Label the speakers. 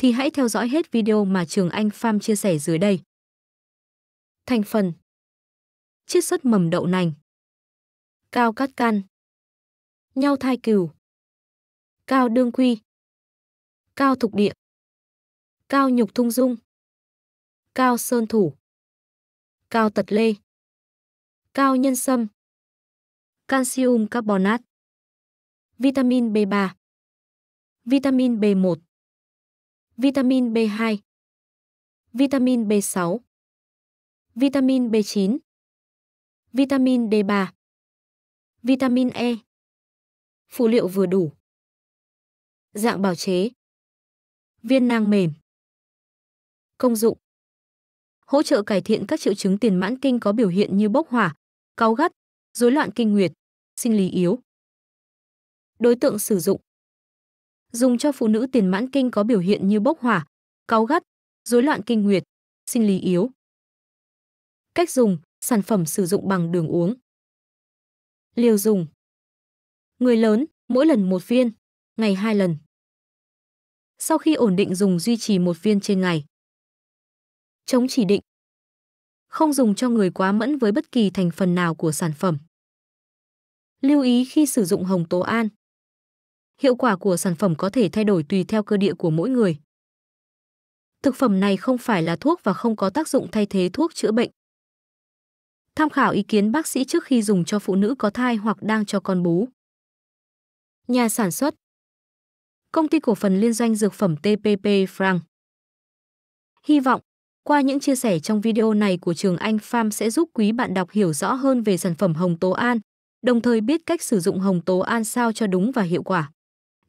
Speaker 1: thì hãy theo dõi hết video mà Trường Anh Farm chia sẻ dưới đây. Thành
Speaker 2: phần Chiết xuất mầm đậu nành Cao cát can Nhau thai cừu Cao đương quy Cao thục địa Cao nhục thung dung Cao sơn thủ Cao tật lê Cao nhân sâm canxium carbonate Vitamin B3 Vitamin B1 Vitamin B2 Vitamin B6 Vitamin B9 Vitamin D3 Vitamin E Phụ liệu vừa đủ Dạng bào chế Viên nang mềm Công dụng Hỗ trợ cải thiện các triệu chứng tiền mãn kinh có biểu hiện như bốc hỏa, cáu gắt, rối loạn kinh nguyệt, sinh lý yếu. Đối tượng sử dụng dùng cho phụ nữ tiền mãn kinh có biểu hiện như bốc hỏa, cáu gắt, rối loạn kinh nguyệt, sinh lý yếu. Cách dùng, sản phẩm sử dụng bằng đường uống. Liều dùng. Người lớn, mỗi lần một viên, ngày hai lần. Sau khi ổn định dùng duy trì một viên trên ngày. Chống chỉ định. Không dùng cho
Speaker 1: người quá mẫn với bất kỳ thành phần nào của sản phẩm. Lưu ý khi sử dụng hồng tố an hiệu quả của sản phẩm có thể thay đổi tùy theo cơ địa của mỗi người. Thực phẩm này không phải là thuốc và không có tác dụng thay thế thuốc chữa bệnh. Tham khảo ý kiến bác sĩ trước khi dùng cho phụ nữ có thai hoặc đang cho con bú.
Speaker 2: Nhà sản xuất Công ty cổ phần liên doanh dược phẩm TPP
Speaker 1: Frank Hy vọng, qua những chia sẻ trong video này của trường Anh Pham sẽ giúp quý bạn đọc hiểu rõ hơn về sản phẩm hồng tố an, đồng thời biết cách sử dụng hồng tố an sao cho đúng và hiệu quả.